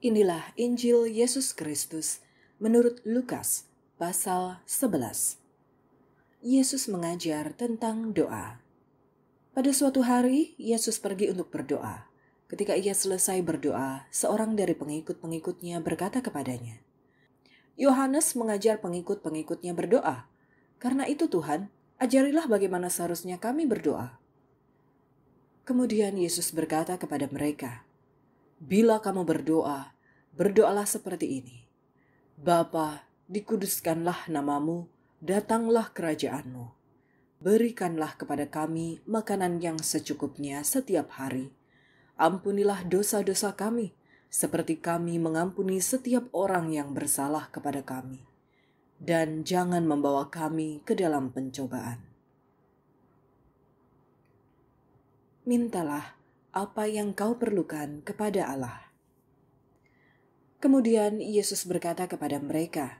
Inilah Injil Yesus Kristus menurut Lukas pasal 11. Yesus mengajar tentang doa. Pada suatu hari, Yesus pergi untuk berdoa. Ketika ia selesai berdoa, seorang dari pengikut-pengikutnya berkata kepadanya, "Yohanes mengajar pengikut-pengikutnya berdoa. Karena itu, Tuhan, ajarilah bagaimana seharusnya kami berdoa." Kemudian Yesus berkata kepada mereka, Bila kamu berdoa, berdoalah seperti ini. Bapa, dikuduskanlah namamu, datanglah kerajaanmu. Berikanlah kepada kami makanan yang secukupnya setiap hari. Ampunilah dosa-dosa kami, seperti kami mengampuni setiap orang yang bersalah kepada kami. Dan jangan membawa kami ke dalam pencobaan. Mintalah apa yang kau perlukan kepada Allah. Kemudian Yesus berkata kepada mereka,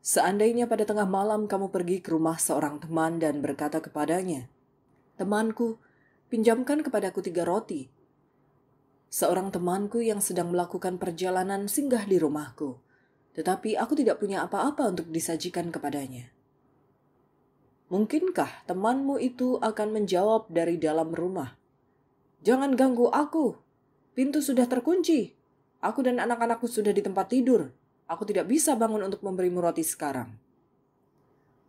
Seandainya pada tengah malam kamu pergi ke rumah seorang teman dan berkata kepadanya, Temanku, pinjamkan kepadaku tiga roti. Seorang temanku yang sedang melakukan perjalanan singgah di rumahku, tetapi aku tidak punya apa-apa untuk disajikan kepadanya. Mungkinkah temanmu itu akan menjawab dari dalam rumah, Jangan ganggu aku. Pintu sudah terkunci. Aku dan anak-anakku sudah di tempat tidur. Aku tidak bisa bangun untuk memberimu roti sekarang.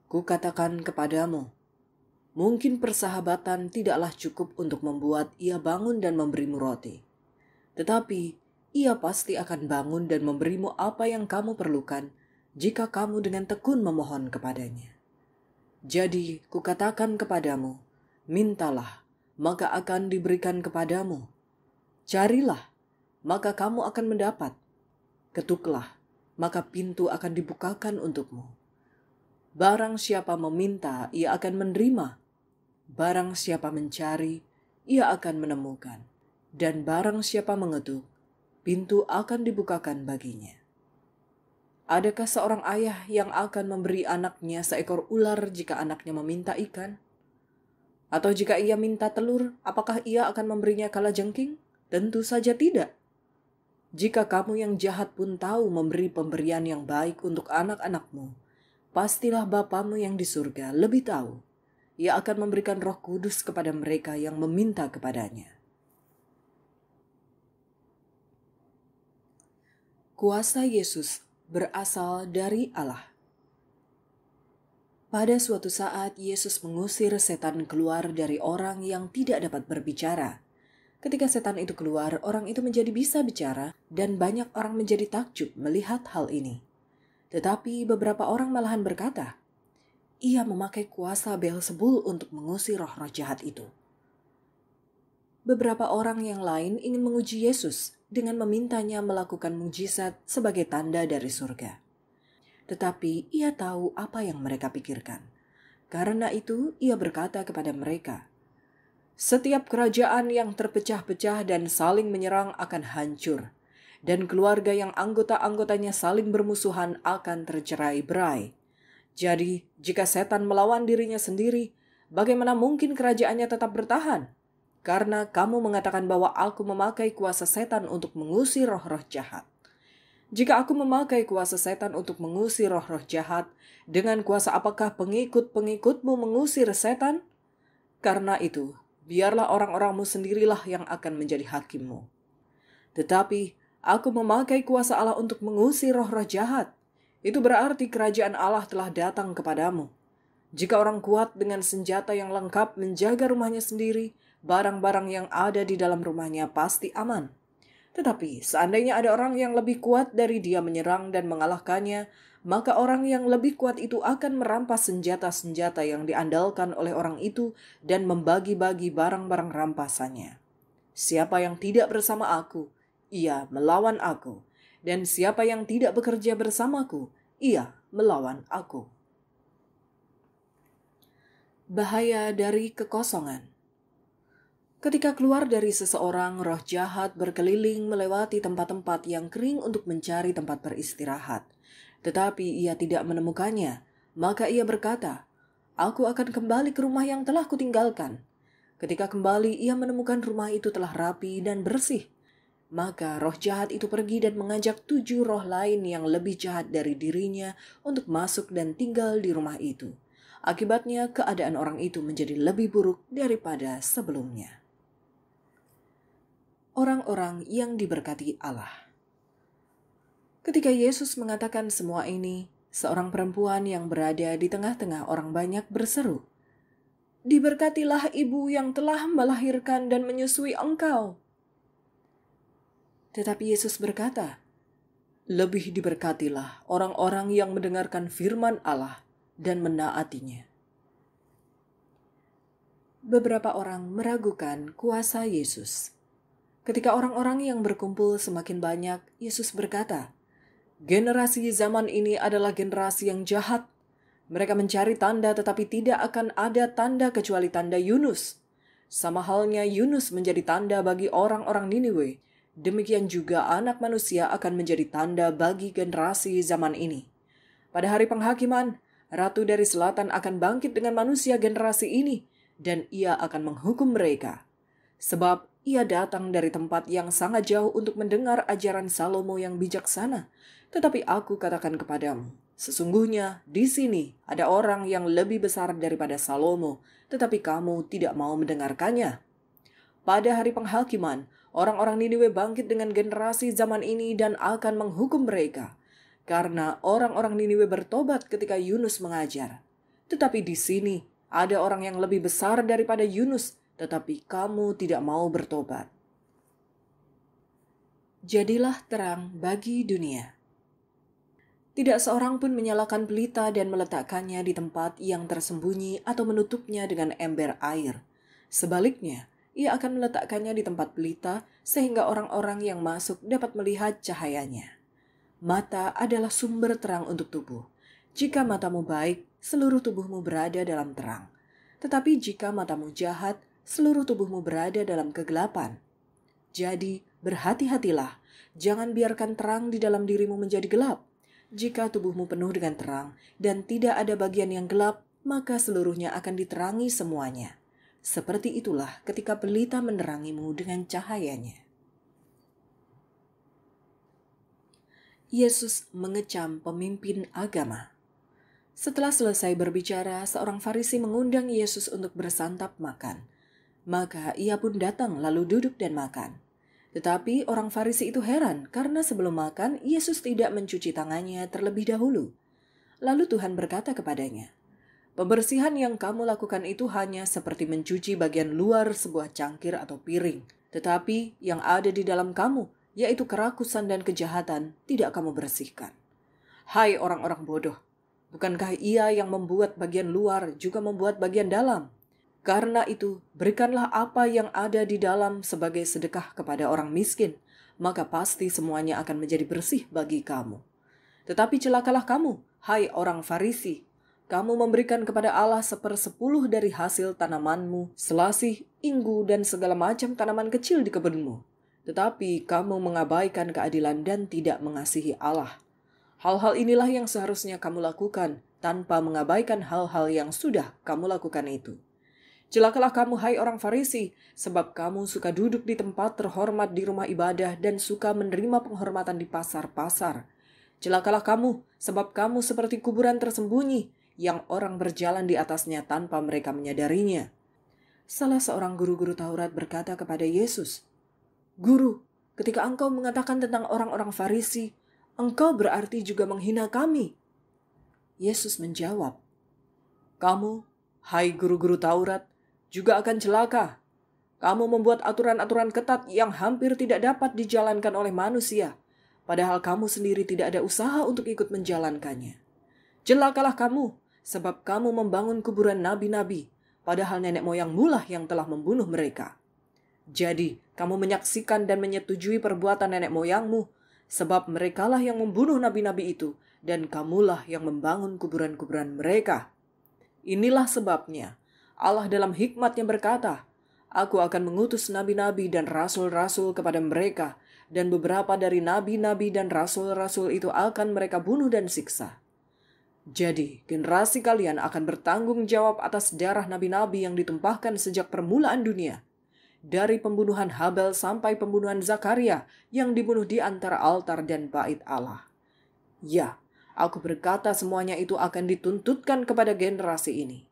Ku katakan kepadamu, mungkin persahabatan tidaklah cukup untuk membuat ia bangun dan memberimu roti. Tetapi, ia pasti akan bangun dan memberimu apa yang kamu perlukan jika kamu dengan tekun memohon kepadanya. Jadi, kukatakan kepadamu, mintalah, maka akan diberikan kepadamu. Carilah, maka kamu akan mendapat. Ketuklah, maka pintu akan dibukakan untukmu. Barang siapa meminta, ia akan menerima. Barang siapa mencari, ia akan menemukan. Dan barang siapa mengetuk, pintu akan dibukakan baginya. Adakah seorang ayah yang akan memberi anaknya seekor ular jika anaknya meminta ikan? Atau jika ia minta telur, apakah ia akan memberinya kala jengking? Tentu saja tidak. Jika kamu yang jahat pun tahu memberi pemberian yang baik untuk anak-anakmu, pastilah Bapamu yang di surga lebih tahu. Ia akan memberikan roh kudus kepada mereka yang meminta kepadanya. Kuasa Yesus berasal dari Allah. Pada suatu saat, Yesus mengusir setan keluar dari orang yang tidak dapat berbicara. Ketika setan itu keluar, orang itu menjadi bisa bicara, dan banyak orang menjadi takjub melihat hal ini. Tetapi beberapa orang malahan berkata, "Ia memakai kuasa Belzebul untuk mengusir roh-roh jahat itu." Beberapa orang yang lain ingin menguji Yesus dengan memintanya melakukan mujizat sebagai tanda dari surga tetapi ia tahu apa yang mereka pikirkan. Karena itu, ia berkata kepada mereka, "Setiap kerajaan yang terpecah-pecah dan saling menyerang akan hancur, dan keluarga yang anggota-anggotanya saling bermusuhan akan tercerai-berai. Jadi, jika setan melawan dirinya sendiri, bagaimana mungkin kerajaannya tetap bertahan? Karena kamu mengatakan bahwa aku memakai kuasa setan untuk mengusir roh-roh jahat." Jika aku memakai kuasa setan untuk mengusir roh-roh jahat, dengan kuasa apakah pengikut-pengikutmu mengusir setan? Karena itu, biarlah orang-orangmu sendirilah yang akan menjadi hakimmu. Tetapi, aku memakai kuasa Allah untuk mengusir roh-roh jahat. Itu berarti kerajaan Allah telah datang kepadamu. Jika orang kuat dengan senjata yang lengkap menjaga rumahnya sendiri, barang-barang yang ada di dalam rumahnya pasti aman. Tetapi seandainya ada orang yang lebih kuat dari dia menyerang dan mengalahkannya, maka orang yang lebih kuat itu akan merampas senjata-senjata yang diandalkan oleh orang itu dan membagi-bagi barang-barang rampasannya. Siapa yang tidak bersama aku, ia melawan aku, dan siapa yang tidak bekerja bersamaku, ia melawan aku. Bahaya dari kekosongan. Ketika keluar dari seseorang, roh jahat berkeliling melewati tempat-tempat yang kering untuk mencari tempat beristirahat. Tetapi ia tidak menemukannya, maka ia berkata, "Aku akan kembali ke rumah yang telah kutinggalkan." Ketika kembali, ia menemukan rumah itu telah rapi dan bersih. Maka roh jahat itu pergi dan mengajak tujuh roh lain yang lebih jahat dari dirinya untuk masuk dan tinggal di rumah itu. Akibatnya, keadaan orang itu menjadi lebih buruk daripada sebelumnya orang-orang yang diberkati Allah. Ketika Yesus mengatakan semua ini, seorang perempuan yang berada di tengah-tengah orang banyak berseru, "Diberkatilah ibu yang telah melahirkan dan menyusui engkau." Tetapi Yesus berkata, "Lebih diberkatilah orang-orang yang mendengarkan firman Allah dan menaatinya." Beberapa orang meragukan kuasa Yesus Ketika orang-orang yang berkumpul semakin banyak, Yesus berkata, "Generasi zaman ini adalah generasi yang jahat. Mereka mencari tanda, tetapi tidak akan ada tanda kecuali tanda Yunus. Sama halnya Yunus menjadi tanda bagi orang-orang Niniwe, demikian juga Anak Manusia akan menjadi tanda bagi generasi zaman ini. Pada hari penghakiman, ratu dari selatan akan bangkit dengan manusia generasi ini, dan ia akan menghukum mereka." Sebab ia datang dari tempat yang sangat jauh untuk mendengar ajaran Salomo yang bijaksana. Tetapi aku katakan kepadamu, sesungguhnya di sini ada orang yang lebih besar daripada Salomo, tetapi kamu tidak mau mendengarkannya. Pada hari penghakiman, orang-orang Niniwe bangkit dengan generasi zaman ini dan akan menghukum mereka. Karena orang-orang Niniwe bertobat ketika Yunus mengajar. Tetapi di sini ada orang yang lebih besar daripada Yunus, tetapi kamu tidak mau bertobat. Jadilah terang bagi dunia. Tidak seorang pun menyalakan pelita dan meletakkannya di tempat yang tersembunyi atau menutupnya dengan ember air. Sebaliknya, ia akan meletakkannya di tempat pelita sehingga orang-orang yang masuk dapat melihat cahayanya. Mata adalah sumber terang untuk tubuh. Jika matamu baik, seluruh tubuhmu berada dalam terang. Tetapi jika matamu jahat, seluruh tubuhmu berada dalam kegelapan. Jadi, berhati-hatilah, jangan biarkan terang di dalam dirimu menjadi gelap. Jika tubuhmu penuh dengan terang dan tidak ada bagian yang gelap, maka seluruhnya akan diterangi semuanya. Seperti itulah ketika pelita menerangimu dengan cahayanya. Yesus mengecam pemimpin agama. Setelah selesai berbicara, seorang Farisi mengundang Yesus untuk bersantap makan. Maka ia pun datang lalu duduk dan makan. Tetapi orang Farisi itu heran karena sebelum makan Yesus tidak mencuci tangannya terlebih dahulu. Lalu Tuhan berkata kepadanya, Pembersihan yang kamu lakukan itu hanya seperti mencuci bagian luar sebuah cangkir atau piring. Tetapi yang ada di dalam kamu, yaitu kerakusan dan kejahatan, tidak kamu bersihkan. Hai orang-orang bodoh, bukankah ia yang membuat bagian luar juga membuat bagian dalam? Karena itu, berikanlah apa yang ada di dalam sebagai sedekah kepada orang miskin, maka pasti semuanya akan menjadi bersih bagi kamu. Tetapi celakalah kamu, hai orang Farisi, kamu memberikan kepada Allah sepersepuluh dari hasil tanamanmu, selasih, inggu, dan segala macam tanaman kecil di kebunmu. Tetapi kamu mengabaikan keadilan dan tidak mengasihi Allah. Hal-hal inilah yang seharusnya kamu lakukan tanpa mengabaikan hal-hal yang sudah kamu lakukan itu. Celakalah kamu hai orang Farisi, sebab kamu suka duduk di tempat terhormat di rumah ibadah dan suka menerima penghormatan di pasar-pasar. Celakalah kamu, sebab kamu seperti kuburan tersembunyi yang orang berjalan di atasnya tanpa mereka menyadarinya. Salah seorang guru-guru Taurat berkata kepada Yesus, "Guru, ketika engkau mengatakan tentang orang-orang Farisi, engkau berarti juga menghina kami." Yesus menjawab, "Kamu, hai guru-guru Taurat, juga akan celaka. Kamu membuat aturan-aturan ketat yang hampir tidak dapat dijalankan oleh manusia, padahal kamu sendiri tidak ada usaha untuk ikut menjalankannya. Celakalah kamu, sebab kamu membangun kuburan nabi-nabi, padahal nenek moyang lah yang telah membunuh mereka. Jadi, kamu menyaksikan dan menyetujui perbuatan nenek moyangmu, sebab merekalah yang membunuh nabi-nabi itu, dan kamulah yang membangun kuburan-kuburan mereka. Inilah sebabnya Allah dalam hikmatnya berkata, Aku akan mengutus nabi-nabi dan rasul-rasul kepada mereka, dan beberapa dari nabi-nabi dan rasul-rasul itu akan mereka bunuh dan siksa. Jadi, generasi kalian akan bertanggung jawab atas darah nabi-nabi yang ditumpahkan sejak permulaan dunia. Dari pembunuhan Habel sampai pembunuhan Zakaria yang dibunuh di antara altar dan bait Allah. Ya, aku berkata semuanya itu akan dituntutkan kepada generasi ini.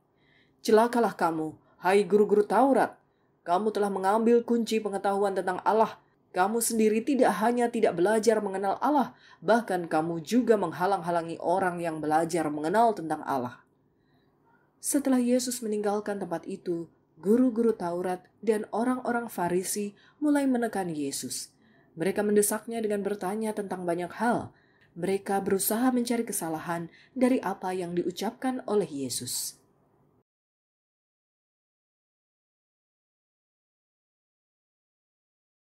Celakalah kamu, hai guru-guru Taurat. Kamu telah mengambil kunci pengetahuan tentang Allah. Kamu sendiri tidak hanya tidak belajar mengenal Allah, bahkan kamu juga menghalang-halangi orang yang belajar mengenal tentang Allah. Setelah Yesus meninggalkan tempat itu, guru-guru Taurat dan orang-orang Farisi mulai menekan Yesus. Mereka mendesaknya dengan bertanya tentang banyak hal. Mereka berusaha mencari kesalahan dari apa yang diucapkan oleh Yesus.